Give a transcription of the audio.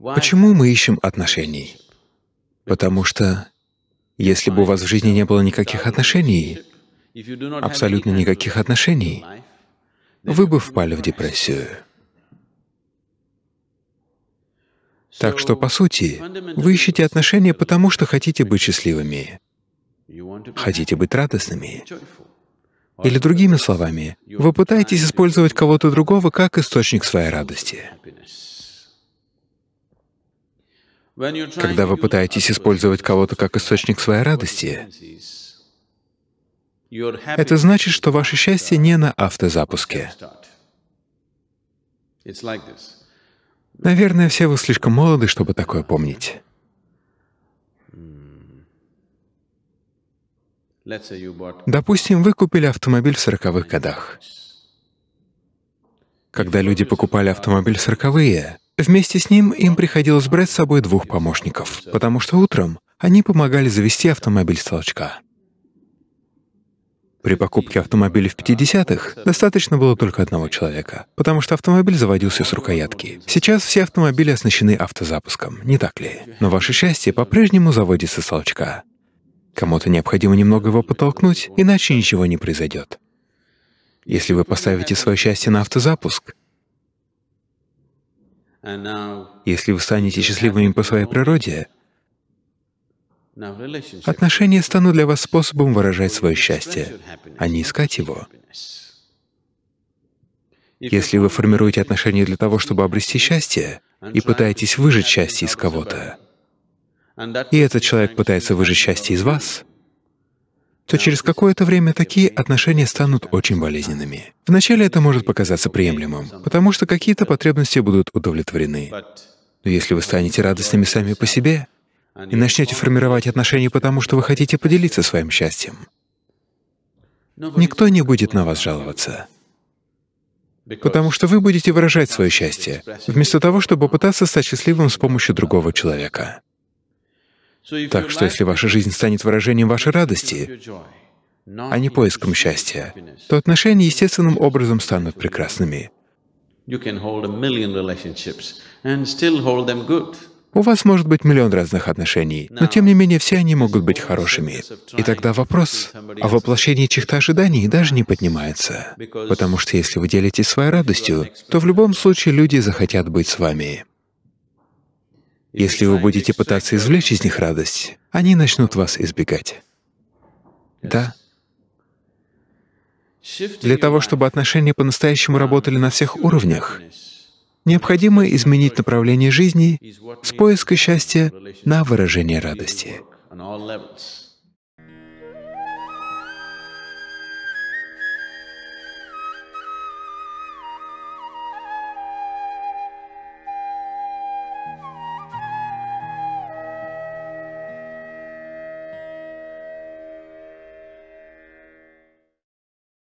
Почему мы ищем отношений? Потому что если бы у вас в жизни не было никаких отношений, абсолютно никаких отношений, вы бы впали в депрессию. Так что, по сути, вы ищете отношения потому, что хотите быть счастливыми, хотите быть радостными. Или другими словами, вы пытаетесь использовать кого-то другого как источник своей радости. Когда вы пытаетесь использовать кого-то как источник своей радости, это значит, что ваше счастье не на автозапуске. Наверное, все вы слишком молоды, чтобы такое помнить. Hmm. Допустим, вы купили автомобиль в сороковых годах. Когда люди покупали автомобиль сороковые, Вместе с ним им приходилось брать с собой двух помощников, потому что утром они помогали завести автомобиль с толчка. При покупке автомобиля в 50-х достаточно было только одного человека, потому что автомобиль заводился с рукоятки. Сейчас все автомобили оснащены автозапуском, не так ли? Но ваше счастье по-прежнему заводится с толчка. Кому-то необходимо немного его подтолкнуть, иначе ничего не произойдет. Если вы поставите свое счастье на автозапуск, если вы станете счастливыми по своей природе, отношения станут для вас способом выражать свое счастье, а не искать его. Если вы формируете отношения для того, чтобы обрести счастье, и пытаетесь выжать счастье из кого-то, и этот человек пытается выжать счастье из вас, то через какое-то время такие отношения станут очень болезненными. Вначале это может показаться приемлемым, потому что какие-то потребности будут удовлетворены. Но если вы станете радостными сами по себе и начнете формировать отношения потому, что вы хотите поделиться своим счастьем, никто не будет на вас жаловаться, потому что вы будете выражать свое счастье, вместо того, чтобы пытаться стать счастливым с помощью другого человека. Так что если ваша жизнь станет выражением вашей радости, а не поиском счастья, то отношения естественным образом станут прекрасными. У вас может быть миллион разных отношений, но тем не менее все они могут быть хорошими. И тогда вопрос о воплощении чьих-то ожиданий даже не поднимается. Потому что если вы делитесь своей радостью, то в любом случае люди захотят быть с вами. Если вы будете пытаться извлечь из них радость, они начнут вас избегать. Да. Для того, чтобы отношения по-настоящему работали на всех уровнях, необходимо изменить направление жизни с поиска счастья на выражение радости.